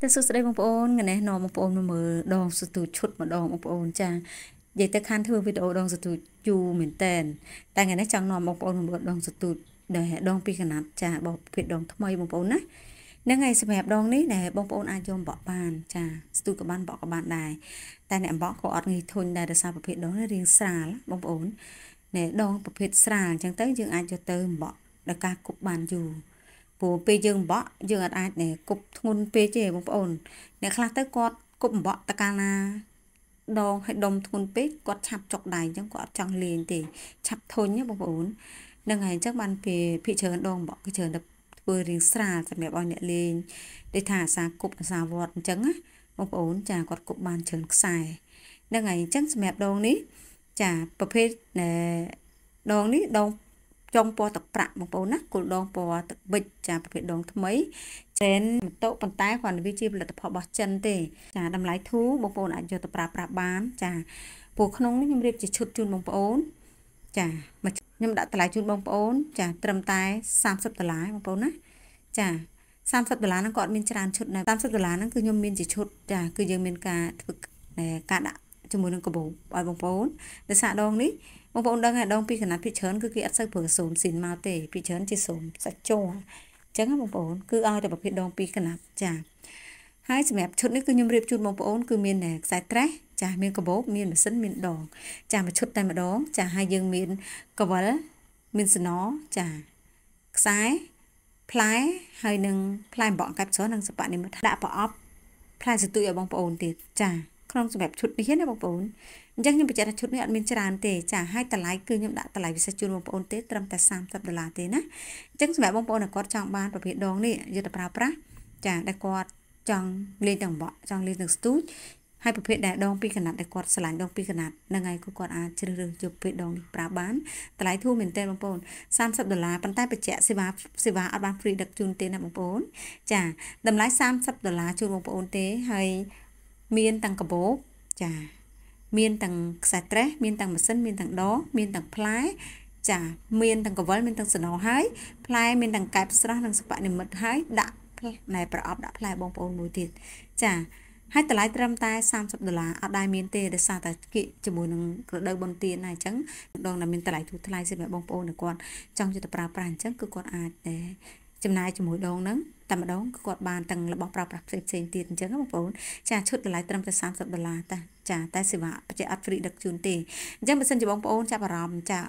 តែសួស្តីបងប្អូនកណេះនាំបងប្អូនមកមើលដងសន្ទូចឈុតម្ដងបងប្អូនចានិយាយទៅខានធ្វើវីដេអូដងសន្ទូចយូរមែនតែនតែថ្ងៃនេះចង់នាំបងប្អូនមកមើលដងសន្ទូចដែលដងពីកណាត់ចាបោកពីដងថ្មីបងប្អូនណាហ្នឹងហើយសម្រាប់ដងនេះដែលបងប្អូនអាចយកបក់បាន ចាស្ទូចក៏បានបក់ក៏បានដែរតែអ្នកបក់ក៏អត់ងាយធុញដែរដោយសារប្រភេទដងនេះរាងស្រាលបងប្អូនណែដងប្រភេទស្រាលអញ្ចឹងទៅយើងអាចយកទៅបក់ដល់ការគប់បានយូរព្រោះពេលយើងបក់យើងអាចគប់ធ្ងន់ពេកទេបងប្អូនអ្នកខ្លះទៅគាត់គប់បក់តកាលណាដងឲ្យដុំធ្ងន់ពេកគាត់ឆាប់ចុកដៃអញ្ចឹងគាត់អត់ចង់លេងទេឆាប់ធុញណាបងប្អូននឹងហើយអញ្ចឹងបានពីភិកច្រើនដងបក់គឺច្រើនទៅធ្វើរៀងស្រាលសម្រាប់ឲ្យអ្នកលេងដូចថាអាសាគប់អាសាវត្តអញ្ចឹងណាបងប្អូនចាគាត់គប់បានច្រើនខ្សែនឹងហើយអញ្ចឹងសម្រាប់ដងនេះចាប្រភេទដងនេះដងចុងពណ៌ទឹកប្រាក់បងប្អូនណាគល់ដងពណ៌ទឹកប៊ិចចាប្រភេទដង ថ្មីចេនម៉ូតូប៉ុន្តែគាត់វាជាផលិតផលរបស់ចិនទេចាតម្លៃធូរបងប្អូនអាចយកទៅប្រើប្រាស់បាន ចាពូក្នុងនេះខ្ញុំរៀបជាឈុតជូនបងប្អូនចាខ្ញុំដាក់តម្លៃជូនបងប្អូន ចាត្រឹមតែ30ដុល្លារបងប្អូនណាចា30ដុល្លារហ្នឹងគាត់មានច្រើនឈុតដែរ30ដុល្លារហ្នឹងគឺខ្ញុំមានជាឈុតចាគឺយើងមានការធ្វើការដាក់ជាមួយនឹងកាបូបឲ្យបងប្អូននៅសាកដងនេះបងប្អូនដឹងហើយដងពីកណាត់ពីច្រើនគឺគេអត់សូវប្រើសូមស៊ីនមកទេពីច្រើនជាសូមសាច់ជ័រអញ្ចឹងបងប្អូនគឺឲ្យតែប្រភេទដងពីកណាត់ចាហើយសម្រាប់ឈុតនេះគឺខ្ញុំរៀបជូនបងប្អូនគឺមានខ្សែត្រេះចាស់មានកាបូបមានម៉ាស៊ីនមានដង ចាស់មួយឈុតតែម្ដងចាស់ហើយយើងមានកវលមានសណចាខ្សែផ្លែហើយនឹងផ្លែអំបក់កាប់ស្រស់និងសបនិមិត្តដាក់ប្រអប់ផ្លែសន្ទូចឲ្យបងប្អូនទៀតចាក្នុងសម្រាប់ឈុតនេះណាបងប្អូនអញ្ចឹងខ្ញុំបញ្ជាក់ថាឈុតនេះអត់មានច្រើនទេចាហើយតម្លៃគឺខ្ញុំដាក់តម្លៃពិសេសជូនបងប្អូនទេត្រឹមតែ30ដុល្លារទេណាអញ្ចឹងសម្រាប់បងប្អូនដែលគាត់ចង់បានប្រភេទដងនេះយកទៅប្រើប្រាស់ចាដែលគាត់ចង់លេងទាំងបក់ចង់លេងទាំងស្ទូចហើយប្រភេទដែលដងពីកណាត់ដែលគាត់ឆ្លាញ់ដងពីកណាត់ហ្នឹងហើយគឺគាត់អាចជ្រើសរើសយកប្រភេទដងនេះប្រើបានតម្លៃធូរមែនទែនបងប្អូន30ដុល្លារប៉ុន្តែបច្ចាក់សេវាសេវាអត់បានហ្វ្រីដឹកជូនទេណាបងប្អូនចាតម្លៃ30ដុល្លារជូនបងប្អូនទេហើយមានទាំងកាបូបចាមានទាំងខ្សែត្រេះមានទាំងម៉ាស៊ីនមានទាំងដងមានទាំងផ្លែចាមានទាំងកវលមានទាំងសណោហើយផ្លែមានទាំងកែបស្រស់និងសពនិមិត្តហើយដាក់ណែប្រអប់ដាក់ផ្លែបងប្អូនមួយទៀតចា ហើយតម្លៃត្រឹមតែ30ដុល្លារអត់ដែលមានទេដោយសារតែគិជាមួយនឹងរដូវបន្ទានណាអញ្ចឹងដងតែមានតម្លៃទូថ្លៃសម្រាប់បងប្អូនគាត់ចង់យកទៅប្រើប្រាស់អញ្ចឹងគឺគាត់អាចតែចំណាយជាមួយដងហ្នឹងតែម្ដងគឺគាត់បានទាំងរបស់ប្រើប្រាស់ផ្សេងៗទៀតអញ្ចឹងបងប្អូន ចាឈុតតម្លៃត្រឹមតែ30ដុល្លារតែចាតែសេវាបច្ចេកអត់ free ដឹកជូនទេអញ្ចឹងបើសិនជាបងប្អូនចាប់អារម្មណ៍ចា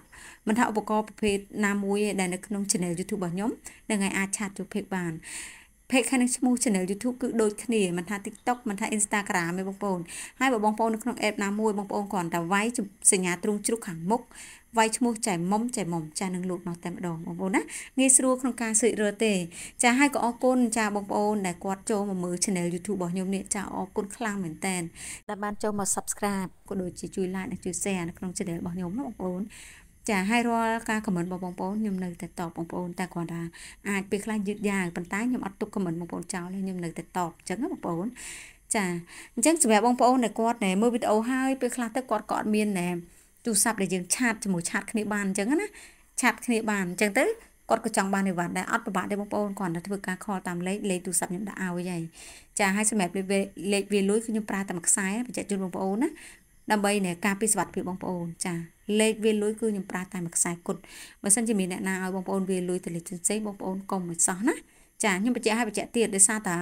មិនថាឧបករណ៍ប្រភេទណាមួយដែលនៅក្នុង channel YouTube របស់ខ្ញុំនឹងឲ្យអាចឆាតរូបភាពបាន page ខាងនឹងឈ្មោះ channel YouTube គឺដូចគ្នាមិនថា TikTok មិនថា Instagram ទេបងប្អូនហើយបើបងប្អូននៅក្នុង app ណាមួយបងប្អូនគ្រាន់តែវាយសញ្ញាទ្រូងជ្រុកខាងមុខវាយឈ្មោះចៃមុំចៃមុំចានឹងលោកនោះតែម្ដងបងប្អូនណាងាយស្រួលក្នុងការស៊ើចរើទេចាហើយក៏អរគុណចាបងប្អូនដែលគាត់ចូលមកមើល channel YouTube របស់ខ្ញុំនេះចាអរគុណខ្លាំងមែនតើដែលបានចូលមក subscribe ក៏ដូចជាជួយ like និងជួយ share នៅក្នុង channel របស់ខ្ញុំណាបងប្អូនចាហើយរាល់ការខមមិនរបស់បងប្អូនខ្ញុំនៅតែតបបងប្អូនតែគាត់ថាអាចពេលខ្លះយឺតយ៉ាវប៉ុន្តែខ្ញុំអត់ទុកខមមិនបងប្អូនចោលទេខ្ញុំនៅតែតបអញ្ចឹងបងប្អូនចាអញ្ចឹងសម្រាប់បងប្អូនដែលគាត់ណែមើលវីដេអូហើយពេលខ្លះទៅគាត់ក៏អត់មានណែទូរស័ព្ទដែលយើងឆាតជាមួយឆាតគ្នាបានអញ្ចឹងណាឆាតគ្នាបានអញ្ចឹងទៅគាត់ក៏ចង់បាននិវត្តដែរអត់ពិបាកទេបងប្អូនគាត់តែធ្វើការខលតាមលេខលេខទូរស័ព្ទខ្ញុំដាក់ឲ្យហើយចាហើយសម្រាប់លេខវាលុយគឺខ្ញុំប្រើតែមួយខ្សែបញ្ជាក់ជូនបងប្អូនណាដើម្បីនៃការពិសវត្ថិភាពបងប្អូនចាលេខវាលុយគឺខ្ញុំប្រើតែមួយខ្សែគុតបើសិនជាមានអ្នកណាឲ្យបងប្អូនវាលុយទៅលេខផ្សេងបងប្អូនកុំមិនសោះណាចាខ្ញុំបញ្ជាក់ឲ្យបញ្ជាក់ទៀតដោយសារតា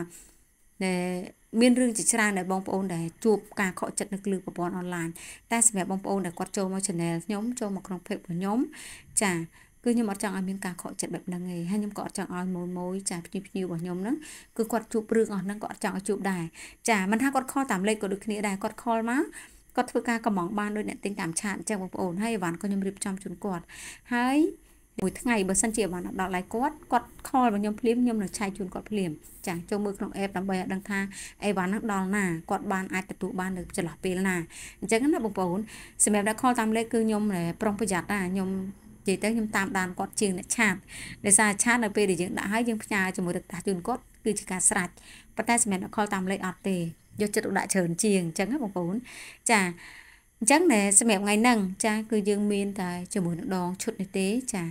មានរឿងជាច្រើនដែលបងប្អូនដែលជួបការខកចិត្តនៅលើប្រព័ន្ធអនឡាញតែសម្រាប់បងប្អូនដែលគាត់ចូលមក channel ខ្ញុំចូលមកក្នុង page របស់ខ្ញុំចាគឺខ្ញុំអត់ចង់ឲ្យមានការខកចិត្តបែបហ្នឹងទេហើយខ្ញុំក៏អត់ចង់ឲ្យមួយមួយចាភ្ញៀវភ្ញៀវរបស់ខ្ញុំហ្នឹងគឺគាត់ជួបរឿងអស់ហ្នឹងក៏អត់ចង់ឲ្យជួបដែរចាមិនថាគាត់ខលតាមលេខក៏ដូចគ្នាដែរគាត់ខលមកគាត់ធ្វើការកម្ងបានដោយអ្នកទិញតាមឆាតអញ្ចឹងបងប្អូនហើយអីវ៉ាន់ក៏ខ្ញុំរៀបចំជូនគាត់ហើយមួយថ្ងៃបើសិនជាអីវ៉ាន់ដល់ដៃគាត់គាត់ខលមកខ្ញុំភ្លាមខ្ញុំនឹងឆែកជូនគាត់ភ្លាម ចាចូលមើលក្នុង app ដើម្បីឲ្យដឹងថាអីវ៉ាន់នឹងដល់ណាគាត់បានអាចទទួលបាននៅចន្លោះពេលណាអញ្ចឹងណាបងប្អូនសម្រាប់អ្នកខលតាមលេខគឺខ្ញុំប្រុងប្រយ័ត្នណាខ្ញុំនិយាយទៅខ្ញុំតាមដានគាត់ជាងអ្នកឆាតដោយសារឆាតនៅពេលដែលយើងដាក់ហើយយើងផ្ញើជាមួយរកតាជូនគាត់គឺជាការស្រាច់ប៉ុន្តែសម្រាប់អ្នកខលតាមលេខអត់ទេយកចិត្តទុកដាក់ច្រើនជាងអញ្ចឹងណាបងប្អូនចាអញ្ចឹងណែសម្រាប់ថ្ងៃហ្នឹងចាគឺយើងមានតែជាមួយនឹងដងឈុតនេះទេចា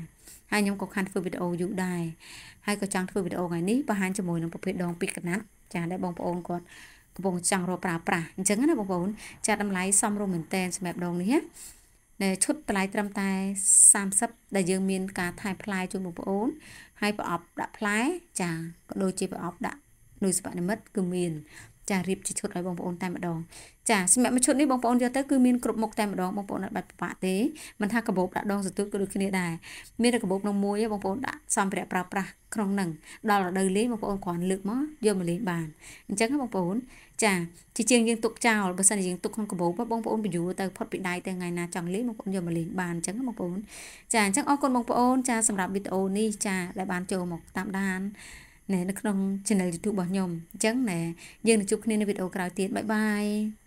ហើយខ្ញុំក៏ខានធ្វើវីដេអូយូរដែរហើយក៏ចង់ធ្វើវីដេអូថ្ងៃនេះបង្ហាញជាមួយនឹងប្រភេទដងពីកណាត់ចាដែលបងប្អូនគាត់កំពុងចង់រកប្រើប្រាស់អញ្ចឹងណាបងប្អូនចាតម្លៃសមរម្យមែនតែនសម្រាប់ដងនេះណានៅឈុតតម្លៃត្រឹមតែ30ដែលយើងមានការថែផ្លែជូនបងប្អូនហើយប្រអប់ដាក់ផ្លែចាក៏ដូចជាប្រអប់ដាក់នុយសពនិមិត្តគឺមានចារៀបជាឈុតឲ្យបងប្អូនតែម្ដងចាសម្រាប់មួយឈុតនេះបងប្អូនយកទៅគឺមានគ្រប់មុខតែម្ដងបងប្អូនអត់បាច់ពិបាកទេមិនថាកាបូបដាក់ដងសន្ទូចក៏ដូចគ្នាដែរមានតែកាបូបក្នុងមួយបងប្អូនដាក់សម្ភារៈប្រើប្រាស់ក្នុងនឹងដល់រដូវលេងបងប្អូនគ្រាន់លើកមកយកមកលេងបានអញ្ចឹងបងប្អូន ចាជាជាងយើងទុកចោលបើសិនជាយើងទុកក្នុងកាបូបបងប្អូនបញ្យូរទៅផុតពីដៃទៅថ្ងៃណាចង់លេងបងប្អូនយកមកលេងបានអញ្ចឹងបងប្អូនចាអញ្ចឹងអរគុណបងប្អូនចាសម្រាប់វីដេអូនេះចាដែលបានចូលមកតាមដានណែនៅក្នុង channel YouTube របស់ខ្ញុំអញ្ចឹងណែយើងនឹងជួបគ្នានៅវីដេអូក្រោយទៀតបាយបាយ